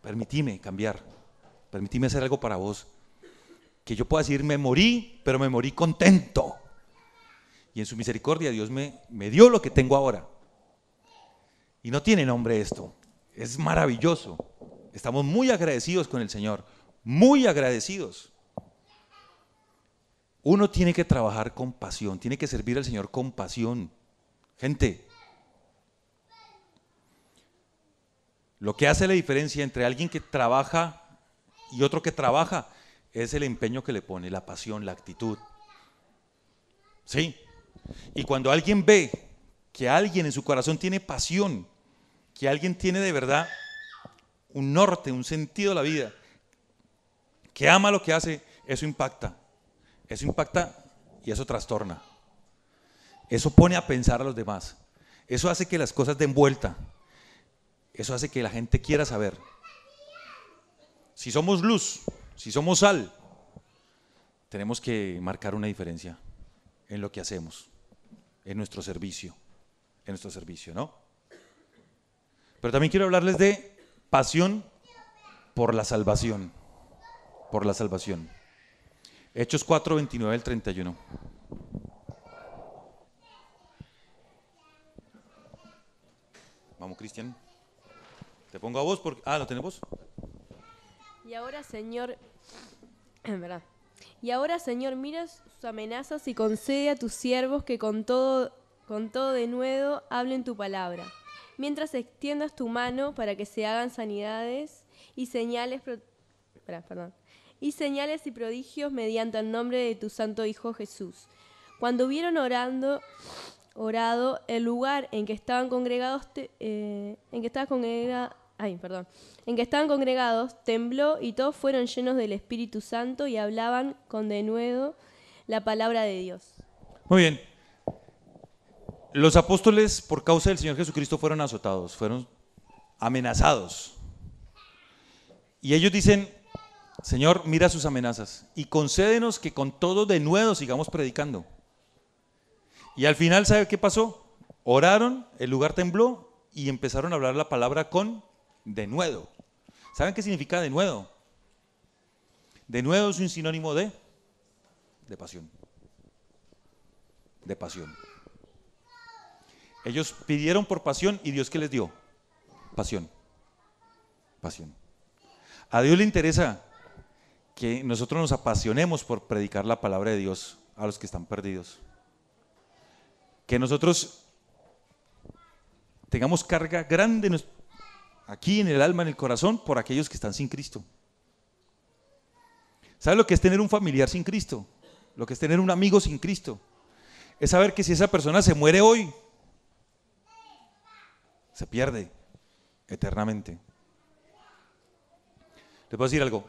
permitime cambiar, permitime hacer algo para vos. Que yo pueda decir, me morí, pero me morí contento y en su misericordia Dios me, me dio lo que tengo ahora. Y no tiene nombre esto. Es maravilloso. Estamos muy agradecidos con el Señor. Muy agradecidos. Uno tiene que trabajar con pasión, tiene que servir al Señor con pasión. Gente, lo que hace la diferencia entre alguien que trabaja y otro que trabaja es el empeño que le pone, la pasión, la actitud. Sí, y cuando alguien ve que alguien en su corazón tiene pasión, que alguien tiene de verdad un norte, un sentido a la vida, que ama lo que hace, eso impacta. Eso impacta y eso trastorna. Eso pone a pensar a los demás. Eso hace que las cosas den vuelta. Eso hace que la gente quiera saber. Si somos luz, si somos sal, tenemos que marcar una diferencia en lo que hacemos en nuestro servicio, en nuestro servicio, ¿no? Pero también quiero hablarles de pasión por la salvación, por la salvación. Hechos 4, 29 al 31. Vamos, Cristian. Te pongo a vos porque... Ah, lo tenés vos? Y ahora, Señor... En verdad. Y ahora, Señor, miras amenazas y concede a tus siervos que con todo, con todo de hablen tu palabra, mientras extiendas tu mano para que se hagan sanidades y señales, y señales y prodigios mediante el nombre de tu santo Hijo Jesús. Cuando vieron orando, orado, el lugar en que estaban congregados, eh, en que estaba perdón, en que estaban congregados, tembló y todos fueron llenos del Espíritu Santo y hablaban con denuedo la palabra de Dios. Muy bien. Los apóstoles por causa del Señor Jesucristo fueron azotados, fueron amenazados. Y ellos dicen, Señor, mira sus amenazas y concédenos que con todo de nuevo sigamos predicando. Y al final, ¿sabe qué pasó? Oraron, el lugar tembló y empezaron a hablar la palabra con De nuevo ¿Saben qué significa de nuevo? De nuevo es un sinónimo de de pasión. De pasión. Ellos pidieron por pasión y Dios que les dio? Pasión. Pasión. A Dios le interesa que nosotros nos apasionemos por predicar la palabra de Dios a los que están perdidos. Que nosotros tengamos carga grande aquí en el alma, en el corazón, por aquellos que están sin Cristo. ¿Sabe lo que es tener un familiar sin Cristo? lo que es tener un amigo sin Cristo, es saber que si esa persona se muere hoy, se pierde eternamente. Les puedo decir algo.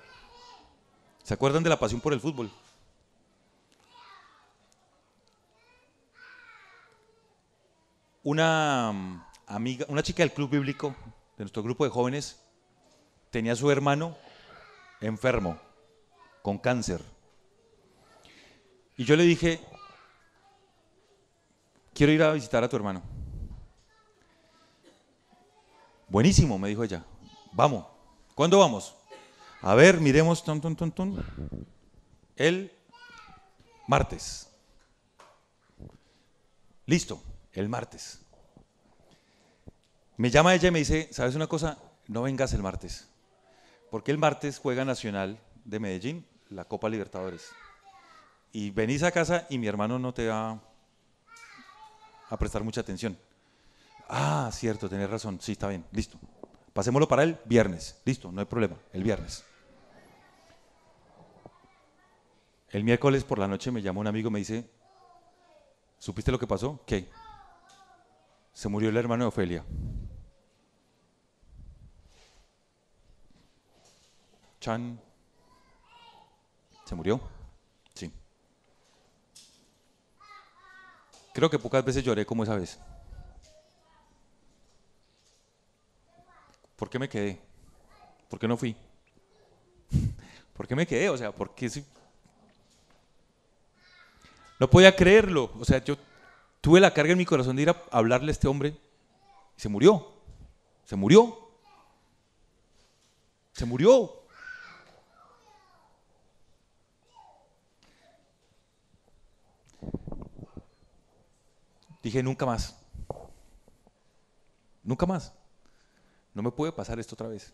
¿Se acuerdan de la pasión por el fútbol? Una mm, amiga, una chica del club bíblico de nuestro grupo de jóvenes tenía a su hermano enfermo con cáncer. Y yo le dije, quiero ir a visitar a tu hermano. Buenísimo, me dijo ella. Vamos. ¿Cuándo vamos? A ver, miremos. Ton, El martes. Listo, el martes. Me llama ella y me dice, ¿sabes una cosa? No vengas el martes. Porque el martes juega Nacional de Medellín, la Copa Libertadores y venís a casa y mi hermano no te va a prestar mucha atención. Ah, cierto, tenés razón, sí, está bien, listo. Pasémoslo para el viernes, listo, no hay problema, el viernes. El miércoles por la noche me llama un amigo, me dice, ¿supiste lo que pasó? ¿Qué? Se murió el hermano de Ofelia. Chan. Se murió. Creo que pocas veces lloré como esa vez. ¿Por qué me quedé? ¿Por qué no fui? ¿Por qué me quedé? O sea, ¿por qué No podía creerlo. O sea, yo tuve la carga en mi corazón de ir a hablarle a este hombre y se murió. Se murió. Se murió. Dije, nunca más. Nunca más. No me puede pasar esto otra vez.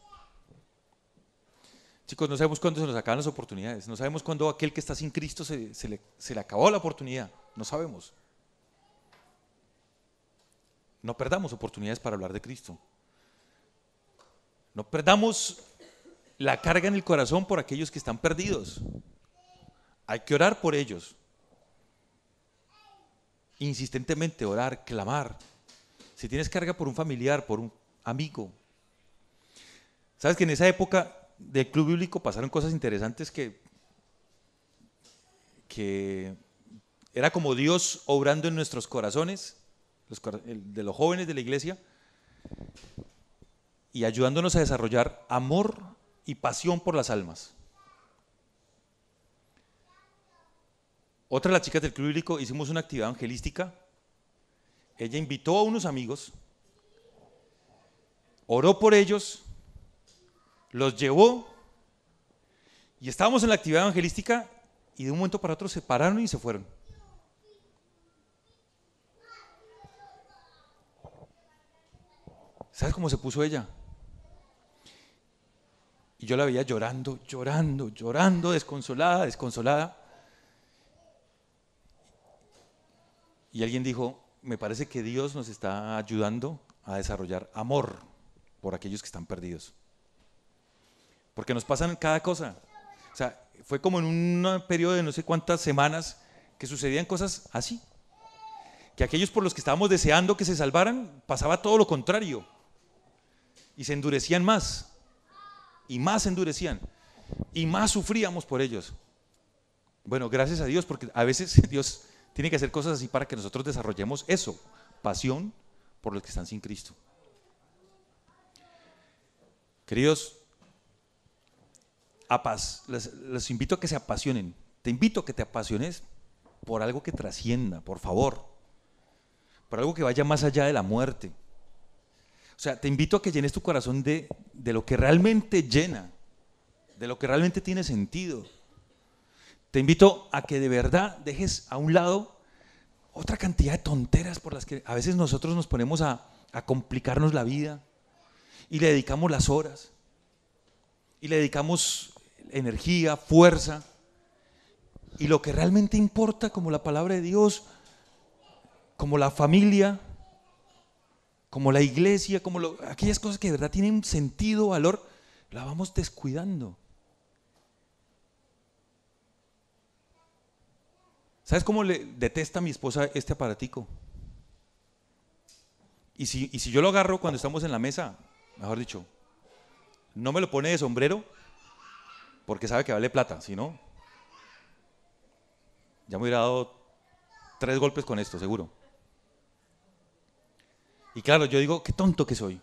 Chicos, no sabemos cuándo se nos acaban las oportunidades. No sabemos cuándo aquel que está sin Cristo se, le, se le acabó la oportunidad. No sabemos. No perdamos oportunidades para hablar de Cristo. No perdamos la carga en el corazón por aquellos que están perdidos. Hay que orar por ellos insistentemente orar, clamar. Si tienes carga por un familiar, por un amigo. Sabes que en esa época del club bíblico pasaron cosas interesantes que, que era como Dios obrando en nuestros corazones, de los jóvenes de la iglesia, y ayudándonos a desarrollar amor y pasión por las almas. Otra de las chicas del Club Bíblico hicimos una actividad evangelística. Ella invitó a unos amigos, oró por ellos, los llevó y estábamos en la actividad evangelística y de un momento para otro se pararon y se fueron. ¿Sabes cómo se puso ella? Y yo la veía llorando, llorando, llorando, desconsolada, desconsolada. Y alguien dijo, me parece que Dios nos está ayudando a desarrollar amor por aquellos que están perdidos. Porque nos pasan cada cosa. O sea, fue como en un periodo de no sé cuántas semanas que sucedían cosas así. Que aquellos por los que estábamos deseando que se salvaran, pasaba todo lo contrario. Y se endurecían más. Y más se endurecían. Y más sufríamos por ellos. Bueno, gracias a Dios, porque a veces Dios tiene que hacer cosas así para que nosotros desarrollemos eso, pasión por los que están sin Cristo. Queridos, a les, invito a que se apasionen. Te invito a que te apasiones por algo que trascienda, por favor. Por algo que vaya más allá de la muerte. O sea, te invito a que llenes tu corazón de, de lo que realmente llena, de lo que realmente tiene sentido. Te invito a que de verdad dejes a un lado otra cantidad de tonteras por las que a veces nosotros nos ponemos a, complicarnos la vida y le dedicamos las horas y le dedicamos energía, fuerza. Y lo que realmente importa, como la palabra de Dios, como la familia, como la iglesia, como aquellas cosas que de verdad tienen sentido, valor, la vamos descuidando. ¿Sabes cómo le detesta mi esposa este aparatico? Y si, yo lo agarro cuando estamos en la mesa, mejor dicho, no me lo pone de sombrero porque sabe que vale plata, si no, ya me hubiera dado tres golpes con esto, seguro. Y claro, yo digo, qué tonto que soy.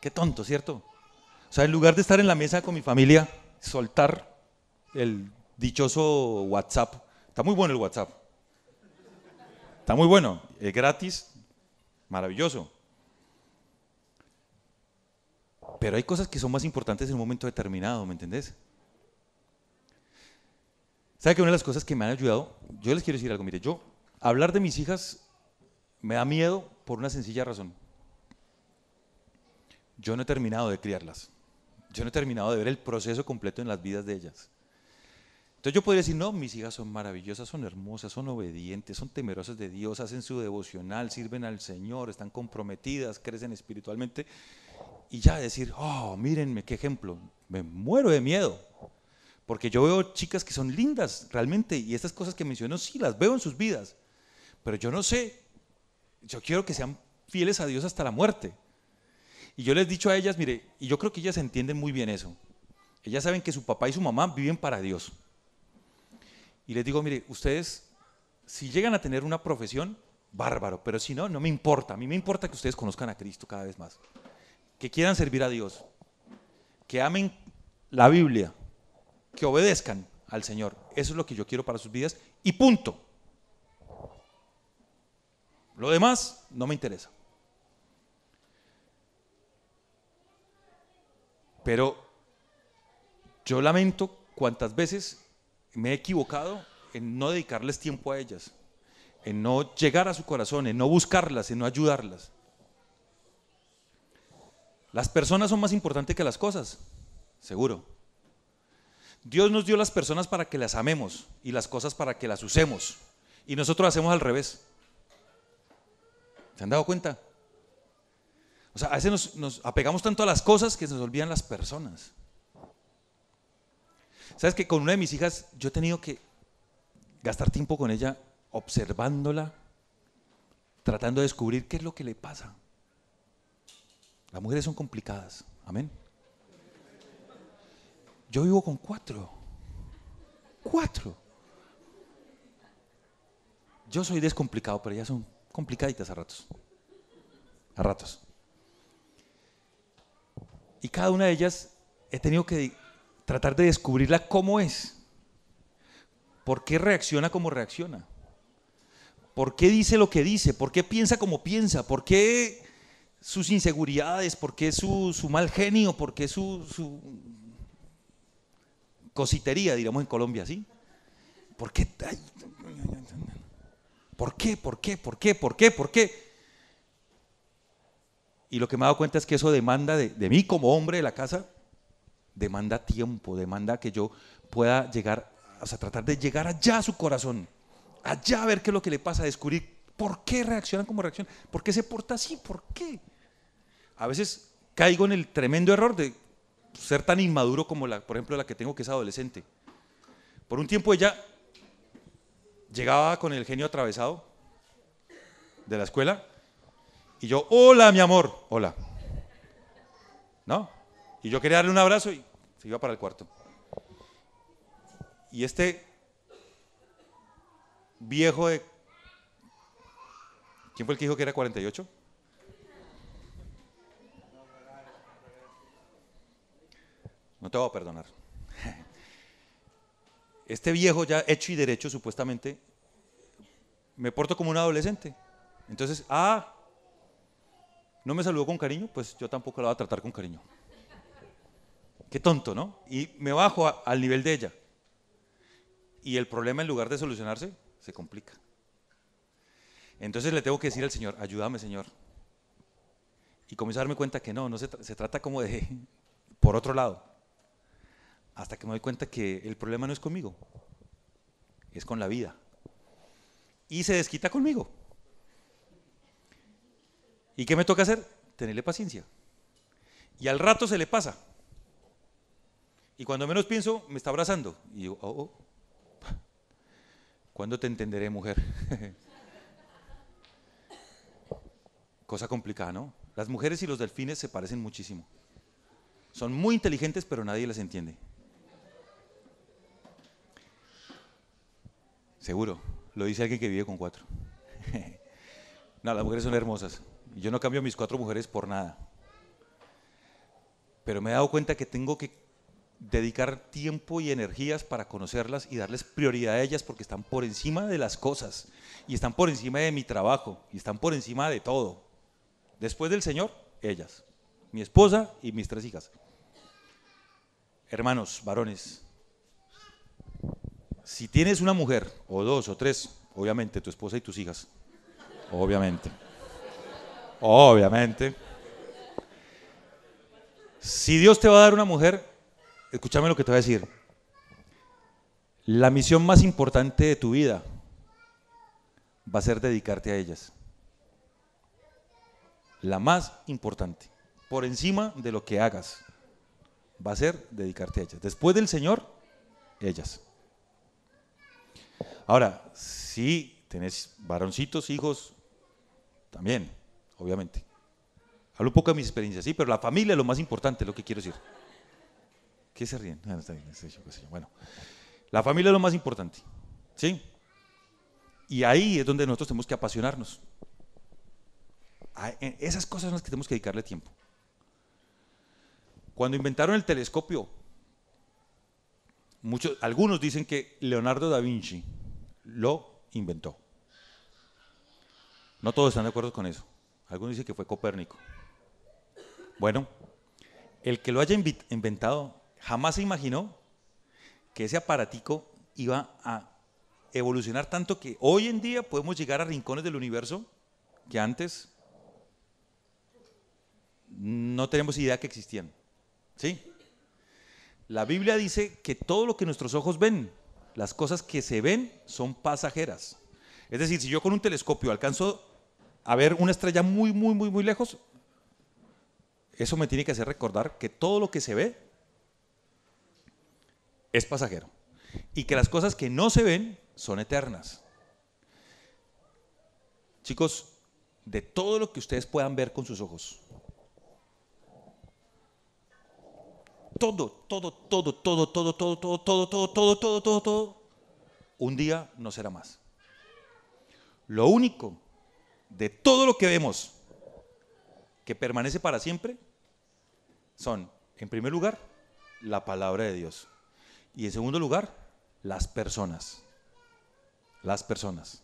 Qué tonto, ¿cierto? O sea, en lugar de estar en la mesa con mi familia, soltar el dichoso WhatsApp Está muy bueno el WhatsApp. Está muy bueno. Es gratis. Maravilloso. Pero hay cosas que son más importantes en un momento determinado, ¿me entendés? ¿Sabes que una de las cosas que me han ayudado? Yo les quiero decir algo. Mire, yo hablar de mis hijas me da miedo por una sencilla razón. Yo no he terminado de criarlas. Yo no he terminado de ver el proceso completo en las vidas de ellas. Entonces yo podría decir, no, mis hijas son maravillosas, son hermosas, son obedientes, son temerosas de Dios, hacen su devocional, sirven al Señor, están comprometidas, crecen espiritualmente. Y ya decir, oh, mírenme, qué ejemplo, me muero de miedo. Porque yo veo chicas que son lindas realmente y estas cosas que menciono sí las veo en sus vidas. Pero yo no sé, yo quiero que sean fieles a Dios hasta la muerte. Y yo les he dicho a ellas, mire, y yo creo que ellas entienden muy bien eso. Ellas saben que su papá y su mamá viven para Dios y les digo, mire, ustedes, si llegan a tener una profesión, bárbaro, pero si no, no me importa. A mí me importa que ustedes conozcan a Cristo cada vez más, que quieran servir a Dios, que amen la Biblia, que obedezcan al Señor. Eso es lo que yo quiero para sus vidas y punto. Lo demás no me interesa. Pero yo lamento cuántas veces me he equivocado en no dedicarles tiempo a ellas, en no llegar a su corazón, en no buscarlas, en no ayudarlas. Las personas son más importantes que las cosas, seguro. Dios nos dio las personas para que las amemos y las cosas para que las usemos. Y nosotros hacemos al revés. ¿Se han dado cuenta? O sea, a veces nos, apegamos tanto a las cosas que nos olvidan las personas. Sabes que con una de mis hijas yo he tenido que gastar tiempo con ella observándola, tratando de descubrir qué es lo que le pasa. Las mujeres son complicadas, amén. Yo vivo con cuatro, cuatro. Yo soy descomplicado, pero ellas son complicaditas a ratos, a ratos. Y cada una de ellas he tenido que tratar de descubrirla cómo es. ¿Por qué reacciona como reacciona? ¿Por qué dice lo que dice? ¿Por qué piensa como piensa? ¿Por qué sus inseguridades? ¿Por qué su, mal genio? ¿Por qué su, cositería, diríamos en Colombia, ¿sí? ¿Por qué? ¿Por qué? ¿Por qué? ¿Por qué? ¿Por qué? ¿Por qué? Y lo que me he dado cuenta es que eso demanda de mí como hombre de la casa demanda tiempo, demanda que yo pueda llegar, o sea, tratar de llegar allá a su corazón, allá a ver qué es lo que le pasa, descubrir por qué reaccionan como reaccionan, por qué se porta así, por qué. A veces caigo en el tremendo error de ser tan inmaduro como la, por ejemplo, la que tengo que es adolescente. Por un tiempo ella llegaba con el genio atravesado de la escuela y yo, hola mi amor, hola. ¿No? Y yo quería darle un abrazo y se iba para el cuarto. Y este viejo de... ¿Quién fue el que dijo que era 48? No te voy a perdonar. Este viejo ya hecho y derecho supuestamente, me porto como un adolescente. Entonces, ah, no me saludó con cariño, pues yo tampoco lo voy a tratar con cariño. Qué tonto, ¿no? Y me bajo al nivel de ella. Y el problema en lugar de solucionarse, se complica. Entonces le tengo que decir al Señor, ayúdame Señor. Y comienzo a darme cuenta que no, no se, se trata como de, por otro lado. Hasta que me doy cuenta que el problema no es conmigo, es con la vida. Y se desquita conmigo. ¿Y qué me toca hacer? Tenerle paciencia. Y al rato se le pasa. Y cuando menos pienso, me está abrazando. Y yo, oh, oh, ¿cuándo te entenderé, mujer? Cosa complicada, ¿no? Las mujeres y los delfines se parecen muchísimo. Son muy inteligentes, pero nadie las entiende. Seguro, lo dice alguien que vive con cuatro. no, las mujeres son hermosas. Yo no cambio mis cuatro mujeres por nada. Pero me he dado cuenta que tengo que dedicar tiempo y energías para conocerlas y darles prioridad a ellas porque están por encima de las cosas y están por encima de mi trabajo y están por encima de todo. Después del Señor, ellas, mi esposa y mis tres hijas. Hermanos, varones, si tienes una mujer o dos o tres, obviamente tu esposa y tus hijas, obviamente, obviamente, si Dios te va a dar una mujer, escúchame lo que te voy a decir. La misión más importante de tu vida va a ser dedicarte a ellas. La más importante, por encima de lo que hagas, va a ser dedicarte a ellas. Después del Señor, ellas. Ahora, si tenés varoncitos, hijos, también, obviamente. Hablo un poco de mis experiencias, sí, pero la familia es lo más importante, es lo que quiero decir. ¿Qué se ríen? Ah, bueno, la familia es lo más importante. ¿Sí? Y ahí es donde nosotros tenemos que apasionarnos. Ah, e, esas cosas son las que tenemos que dedicarle tiempo. Cuando inventaron el telescopio, muchos, algunos dicen que Leonardo da Vinci lo inventó. No todos están de acuerdo con eso. Algunos dicen que fue Copérnico. Bueno, el que lo haya inventado jamás se imaginó que ese aparatico iba a evolucionar tanto que hoy en día podemos llegar a rincones del universo que antes no tenemos idea que existían. ¿Sí? La Biblia dice que todo lo que nuestros ojos ven, las cosas que se ven son pasajeras. Es decir, si yo con un telescopio alcanzo a ver una estrella muy, muy, muy, muy lejos, eso me tiene que hacer recordar que todo lo que se ve es pasajero y que las cosas que no se ven son eternas. Chicos, de todo lo que ustedes puedan ver con sus ojos, todo, todo, todo, todo, todo, todo, todo, todo, todo, todo, todo, todo, todo, un día no será más. Lo único de todo lo que vemos que permanece para siempre son, en primer lugar, la palabra de Dios. Y en segundo lugar, las personas. Las personas.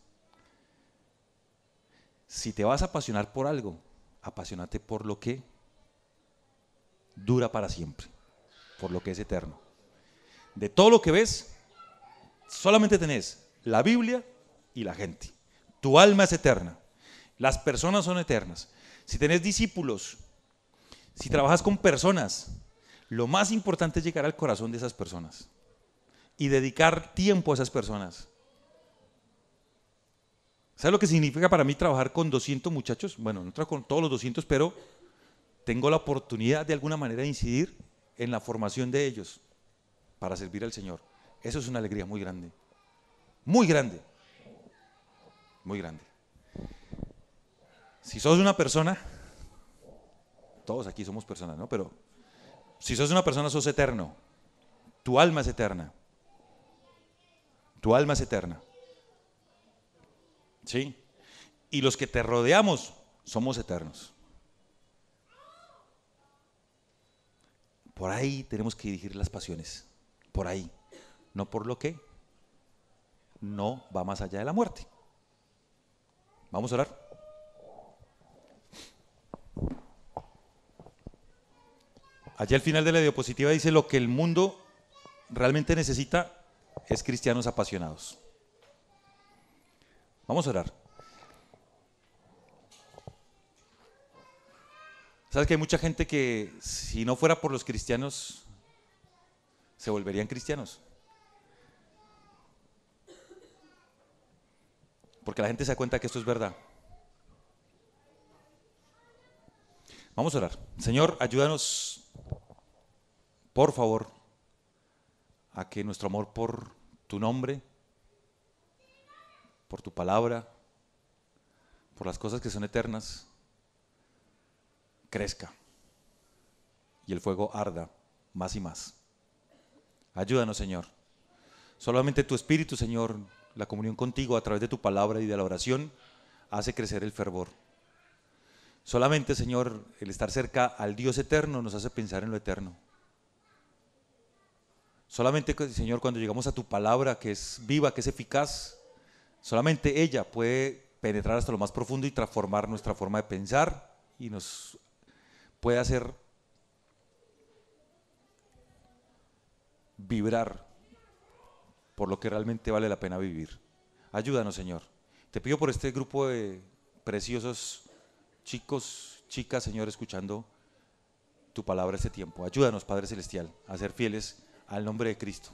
Si te vas a apasionar por algo, apasionate por lo que dura para siempre, por lo que es eterno. De todo lo que ves, solamente tenés la Biblia y la gente. Tu alma es eterna. Las personas son eternas. Si tenés discípulos, si trabajas con personas, lo más importante es llegar al corazón de esas personas y dedicar tiempo a esas personas. ¿Sabes lo que significa para mí trabajar con 200 muchachos? Bueno, no trabajo con todos los 200, pero tengo la oportunidad de alguna manera de incidir en la formación de ellos para servir al Señor. Eso es una alegría muy grande. Muy grande. Muy grande. Si sos una persona, todos aquí somos personas, ¿no? Pero si sos una persona, sos eterno. Tu alma es eterna. Tu alma es eterna. ¿Sí? Y los que te rodeamos somos eternos. Por ahí tenemos que dirigir las pasiones. Por ahí. No por lo que no va más allá de la muerte. Vamos a orar. Allá al final de la diapositiva dice lo que el mundo realmente necesita es cristianos apasionados. Vamos a orar. ¿Sabes que hay mucha gente que si no fuera por los cristianos, se volverían cristianos? Porque la gente se da cuenta que esto es verdad. Vamos a orar. Señor, ayúdanos, por favor, a que nuestro amor por tu nombre, por tu palabra, por las cosas que son eternas, crezca y el fuego arda más y más. Ayúdanos, Señor. Solamente tu Espíritu, Señor, la comunión contigo a través de tu palabra y de la oración, hace crecer el fervor. Solamente, Señor, el estar cerca al Dios eterno nos hace pensar en lo eterno. Solamente, Señor, cuando llegamos a tu palabra, que es viva, que es eficaz, solamente ella puede penetrar hasta lo más profundo y transformar nuestra forma de pensar y nos puede hacer vibrar por lo que realmente vale la pena vivir. Ayúdanos, Señor. Te pido por este grupo de preciosos chicos, chicas, Señor, escuchando tu palabra este tiempo. Ayúdanos, Padre Celestial, a ser fieles al nombre de Cristo,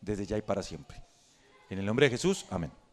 desde ya y para siempre. En el nombre de Jesús, amén.